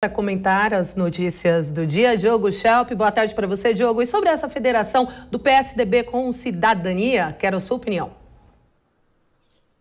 Para comentar as notícias do dia, Diogo Schelp, boa tarde para você, Diogo. E sobre essa federação do PSDB com cidadania, quero a sua opinião.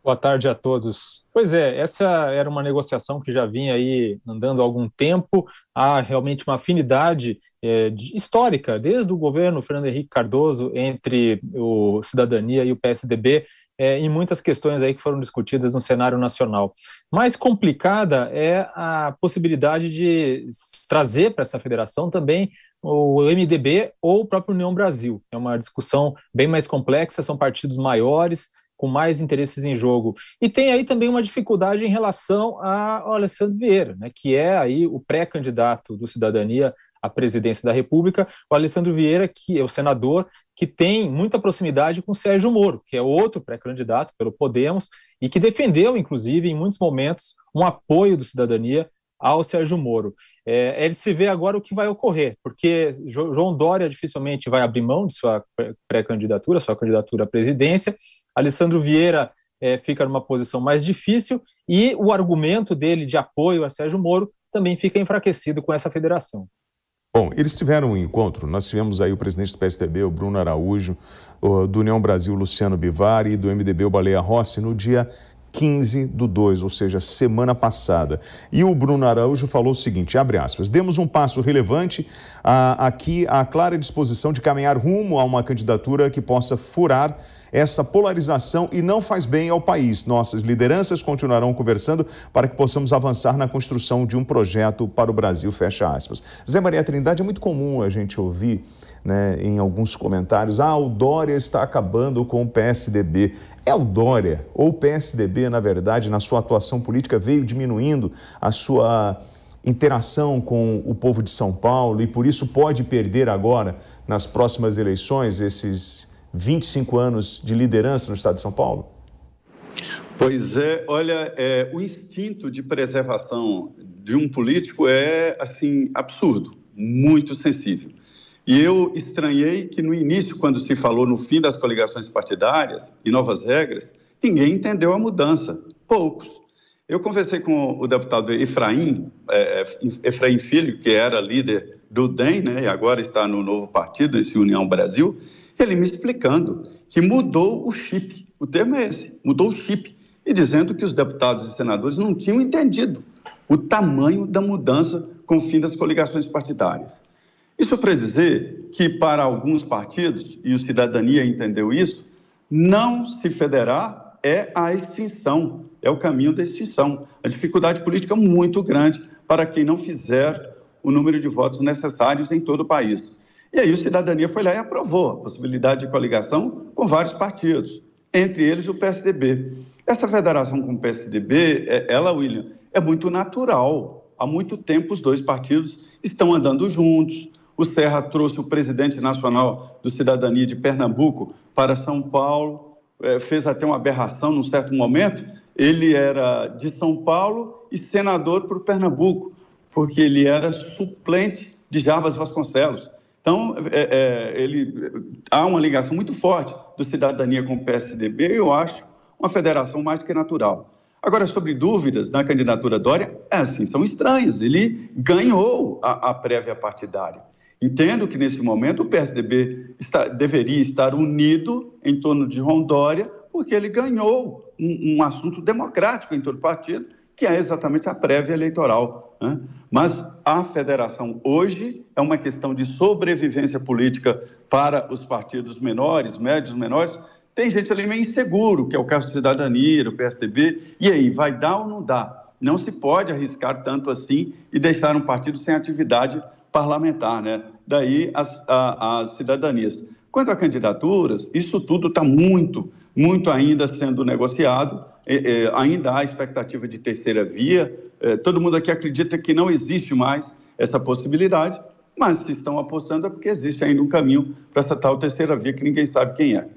Boa tarde a todos. Pois é, essa era uma negociação que já vinha aí andando há algum tempo. Há realmente uma afinidade é, histórica, desde o governo Fernando Henrique Cardoso, entre o Cidadania e o PSDB é, em muitas questões aí que foram discutidas no cenário nacional. Mais complicada é a possibilidade de trazer para essa federação também o MDB ou o próprio União Brasil. É uma discussão bem mais complexa, são partidos maiores, com mais interesses em jogo. E tem aí também uma dificuldade em relação a Alessandro Vieira, né, que é aí o pré-candidato do Cidadania a presidência da República, o Alessandro Vieira, que é o senador, que tem muita proximidade com Sérgio Moro, que é outro pré-candidato pelo Podemos e que defendeu, inclusive, em muitos momentos, um apoio do cidadania ao Sérgio Moro. É, ele é se vê agora o que vai ocorrer, porque João Dória dificilmente vai abrir mão de sua pré-candidatura, sua candidatura à presidência. Alessandro Vieira é, fica numa posição mais difícil e o argumento dele de apoio a Sérgio Moro também fica enfraquecido com essa federação. Bom, eles tiveram um encontro, nós tivemos aí o presidente do PSDB, o Bruno Araújo, o, do União Brasil, Luciano Bivari, e do MDB, o Baleia Rossi, no dia 15 do 2, ou seja, semana passada. E o Bruno Araújo falou o seguinte, abre aspas, demos um passo relevante a, aqui à clara disposição de caminhar rumo a uma candidatura que possa furar essa polarização e não faz bem ao país. Nossas lideranças continuarão conversando para que possamos avançar na construção de um projeto para o Brasil. Fecha aspas. Zé Maria Trindade, é muito comum a gente ouvir. Né, em alguns comentários, ah, o Dória está acabando com o PSDB. É o Dória, ou o PSDB, na verdade, na sua atuação política, veio diminuindo a sua interação com o povo de São Paulo e por isso pode perder agora, nas próximas eleições, esses 25 anos de liderança no estado de São Paulo? Pois é, olha, é, o instinto de preservação de um político é, assim, absurdo, muito sensível. E eu estranhei que no início, quando se falou no fim das coligações partidárias e novas regras, ninguém entendeu a mudança, poucos. Eu conversei com o deputado Efraim, é, é Efraim Filho, que era líder do DEM, né, e agora está no novo partido, esse União Brasil, ele me explicando que mudou o chip, o termo é esse, mudou o chip, e dizendo que os deputados e senadores não tinham entendido o tamanho da mudança com o fim das coligações partidárias. Isso para dizer que, para alguns partidos, e o Cidadania entendeu isso, não se federar é a extinção, é o caminho da extinção. A dificuldade política é muito grande para quem não fizer o número de votos necessários em todo o país. E aí o Cidadania foi lá e aprovou a possibilidade de coligação com vários partidos, entre eles o PSDB. Essa federação com o PSDB, é, ela, William, é muito natural. Há muito tempo os dois partidos estão andando juntos. O Serra trouxe o presidente nacional do Cidadania de Pernambuco para São Paulo, é, fez até uma aberração num certo momento. Ele era de São Paulo e senador para o Pernambuco, porque ele era suplente de Jarbas Vasconcelos então, é, é, ele, há uma ligação muito forte do cidadania com o PSDB e eu acho uma federação mais do que natural. Agora, sobre dúvidas na candidatura Dória, é assim, são estranhas. Ele ganhou a, a prévia partidária. Entendo que, nesse momento, o PSDB está, deveria estar unido em torno de Ron Dória, porque ele ganhou um, um assunto democrático em todo o partido, que é exatamente a prévia eleitoral né? Mas a federação hoje é uma questão de sobrevivência política para os partidos menores, médios menores. Tem gente ali meio inseguro, que é o caso do Cidadania, do PSDB. E aí, vai dar ou não dá? Não se pode arriscar tanto assim e deixar um partido sem atividade parlamentar, né? Daí as, a, as cidadanias. Quanto a candidaturas, isso tudo está muito, muito ainda sendo negociado. É, é, ainda há expectativa de terceira via, é, todo mundo aqui acredita que não existe mais essa possibilidade, mas se estão apostando é porque existe ainda um caminho para essa tal terceira via que ninguém sabe quem é.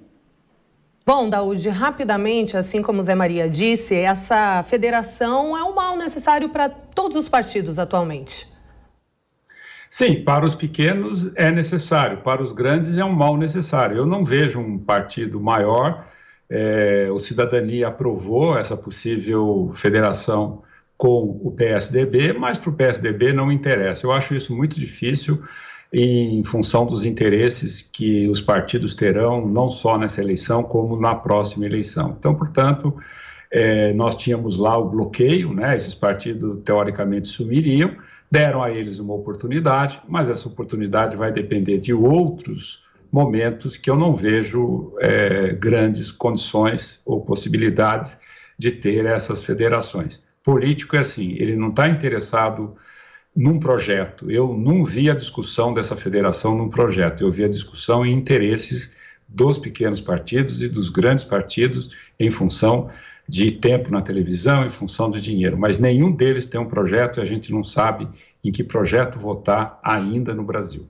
Bom, Daúde, rapidamente, assim como Zé Maria disse, essa federação é um mal necessário para todos os partidos atualmente. Sim, para os pequenos é necessário, para os grandes é um mal necessário. Eu não vejo um partido maior. É, o Cidadania aprovou essa possível federação com o PSDB, mas para o PSDB não interessa. Eu acho isso muito difícil em função dos interesses que os partidos terão, não só nessa eleição, como na próxima eleição. Então, portanto, é, nós tínhamos lá o bloqueio, né? esses partidos teoricamente sumiriam, deram a eles uma oportunidade, mas essa oportunidade vai depender de outros momentos que eu não vejo é, grandes condições ou possibilidades de ter essas federações político é assim, ele não está interessado num projeto. Eu não vi a discussão dessa federação num projeto, eu vi a discussão em interesses dos pequenos partidos e dos grandes partidos em função de tempo na televisão, em função de dinheiro. Mas nenhum deles tem um projeto e a gente não sabe em que projeto votar ainda no Brasil.